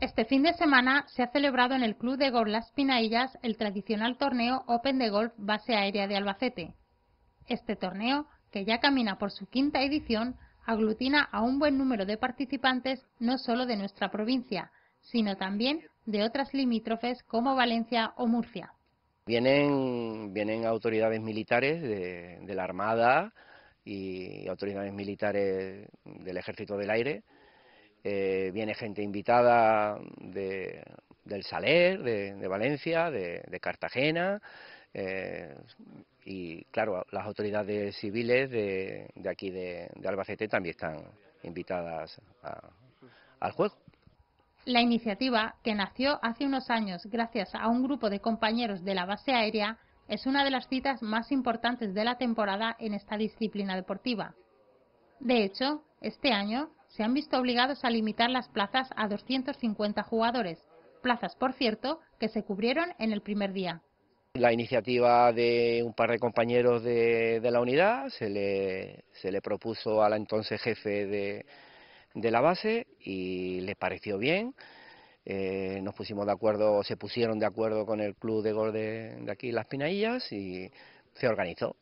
Este fin de semana se ha celebrado en el Club de Golf Las Pinaillas el tradicional torneo Open de Golf Base Aérea de Albacete. Este torneo, que ya camina por su quinta edición, aglutina a un buen número de participantes no solo de nuestra provincia, sino también de otras limítrofes como Valencia o Murcia. Vienen, autoridades militares de la Armada y autoridades militares del Ejército del Aire eh, viene gente invitada de, del Saler, de, Valencia, de, Cartagena, eh, y claro, las autoridades civiles de, de aquí de, de, Albacete también están invitadas a, al juego. La iniciativa, que nació hace unos años gracias a un grupo de compañeros de la base aérea, es una de las citas más importantes de la temporada en esta disciplina deportiva. De hecho, este año se han visto obligados a limitar las plazas a 250 jugadores, plazas, por cierto, que se cubrieron en el primer día. La iniciativa de un par de compañeros de, la unidad se le, se le propuso al entonces jefe de, la base y les pareció bien. Eh, nos pusimos de acuerdo, se pusieron de acuerdo con el club de gol de, de aquí, Las Pinaillas, y se organizó.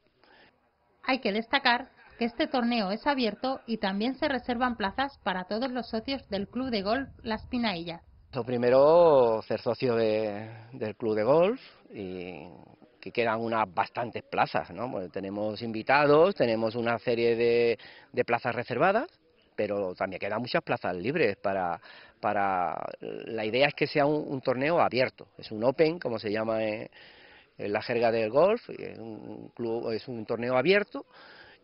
Hay que destacar que este torneo es abierto y también se reservan plazas para todos los socios del Club de Golf Las Pinaillas. Lo primero, ser socio del Club de Golf y que quedan unas bastantes plazas, ¿no? Pues tenemos invitados, tenemos una serie de, plazas reservadas, pero también quedan muchas plazas libres para, para... La idea es que sea un, torneo abierto, es un Open, como se llama en, la jerga del golf, un, club, es un torneo abierto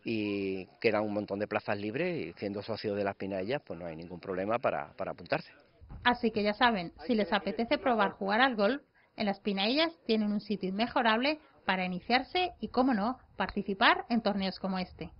y quedan un montón de plazas libres y siendo socio de las Pinallas pues no hay ningún problema para, para apuntarse. Así que ya saben, si les apetece probar jugar al golf, en las Pinallas tienen un sitio inmejorable para iniciarse y, cómo no, participar en torneos como este.